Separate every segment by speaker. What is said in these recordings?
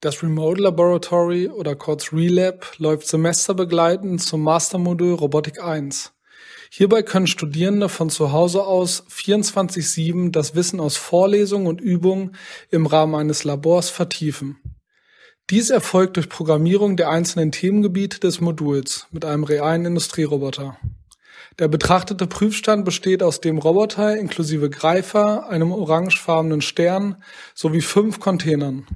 Speaker 1: Das Remote Laboratory oder kurz RELAB läuft semesterbegleitend zum Mastermodul Robotik 1. Hierbei können Studierende von zu Hause aus 24-7 das Wissen aus Vorlesungen und Übungen im Rahmen eines Labors vertiefen. Dies erfolgt durch Programmierung der einzelnen Themengebiete des Moduls mit einem realen Industrieroboter. Der betrachtete Prüfstand besteht aus dem Roboter inklusive Greifer, einem orangefarbenen Stern sowie fünf Containern.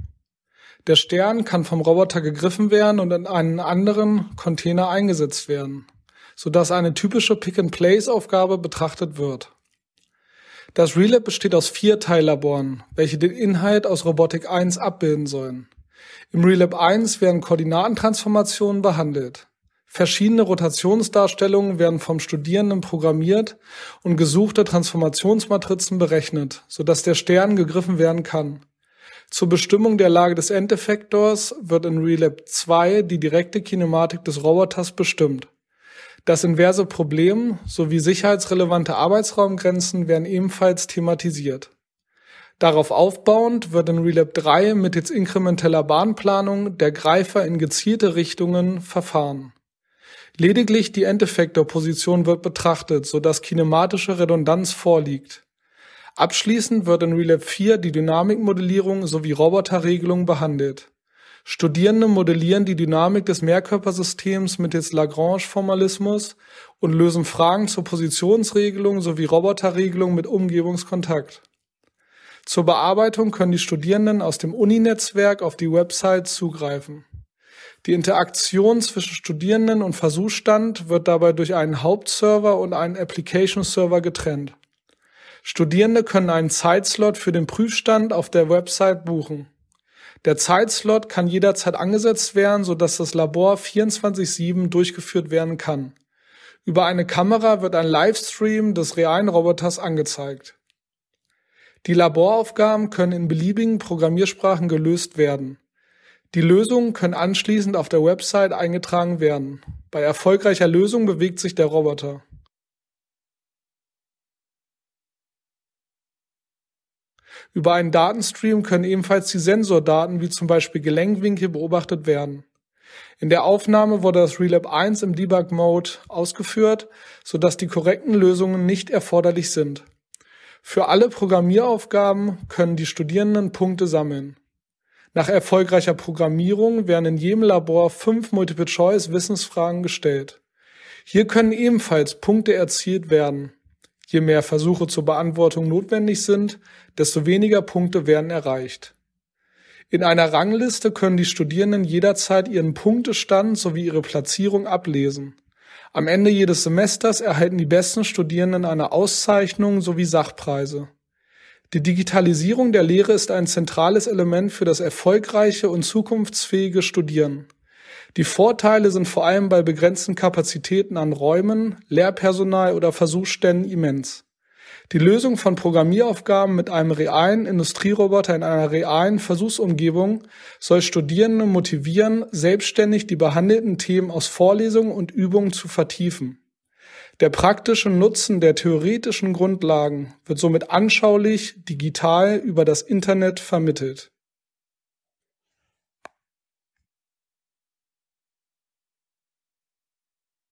Speaker 1: Der Stern kann vom Roboter gegriffen werden und in einen anderen Container eingesetzt werden, sodass eine typische Pick-and-Place-Aufgabe betrachtet wird. Das Relab besteht aus vier Teillaboren, welche den Inhalt aus Robotik 1 abbilden sollen. Im Relab 1 werden Koordinatentransformationen behandelt. Verschiedene Rotationsdarstellungen werden vom Studierenden programmiert und gesuchte Transformationsmatrizen berechnet, sodass der Stern gegriffen werden kann. Zur Bestimmung der Lage des Endeffektors wird in Relap 2 die direkte Kinematik des Roboters bestimmt. Das inverse Problem sowie sicherheitsrelevante Arbeitsraumgrenzen werden ebenfalls thematisiert. Darauf aufbauend wird in Relap 3 mittels inkrementeller Bahnplanung der Greifer in gezielte Richtungen verfahren. Lediglich die Endeffektorposition wird betrachtet, sodass kinematische Redundanz vorliegt. Abschließend wird in Relab 4 die Dynamikmodellierung sowie Roboterregelung behandelt. Studierende modellieren die Dynamik des Mehrkörpersystems mittels Lagrange-Formalismus und lösen Fragen zur Positionsregelung sowie Roboterregelung mit Umgebungskontakt. Zur Bearbeitung können die Studierenden aus dem Uni-Netzwerk auf die Website zugreifen. Die Interaktion zwischen Studierenden und Versuchsstand wird dabei durch einen Hauptserver und einen Application-Server getrennt. Studierende können einen Zeitslot für den Prüfstand auf der Website buchen. Der Zeitslot kann jederzeit angesetzt werden, sodass das Labor 24-7 durchgeführt werden kann. Über eine Kamera wird ein Livestream des realen Roboters angezeigt. Die Laboraufgaben können in beliebigen Programmiersprachen gelöst werden. Die Lösungen können anschließend auf der Website eingetragen werden. Bei erfolgreicher Lösung bewegt sich der Roboter. Über einen Datenstream können ebenfalls die Sensordaten wie zum Beispiel Gelenkwinkel beobachtet werden. In der Aufnahme wurde das Relab 1 im Debug-Mode ausgeführt, sodass die korrekten Lösungen nicht erforderlich sind. Für alle Programmieraufgaben können die Studierenden Punkte sammeln. Nach erfolgreicher Programmierung werden in jedem Labor fünf Multiple-Choice-Wissensfragen gestellt. Hier können ebenfalls Punkte erzielt werden. Je mehr Versuche zur Beantwortung notwendig sind, desto weniger Punkte werden erreicht. In einer Rangliste können die Studierenden jederzeit ihren Punktestand sowie ihre Platzierung ablesen. Am Ende jedes Semesters erhalten die besten Studierenden eine Auszeichnung sowie Sachpreise. Die Digitalisierung der Lehre ist ein zentrales Element für das erfolgreiche und zukunftsfähige Studieren. Die Vorteile sind vor allem bei begrenzten Kapazitäten an Räumen, Lehrpersonal oder Versuchsständen immens. Die Lösung von Programmieraufgaben mit einem realen Industrieroboter in einer realen Versuchsumgebung soll Studierende motivieren, selbstständig die behandelten Themen aus Vorlesungen und Übungen zu vertiefen. Der praktische Nutzen der theoretischen Grundlagen wird somit anschaulich digital über das Internet vermittelt.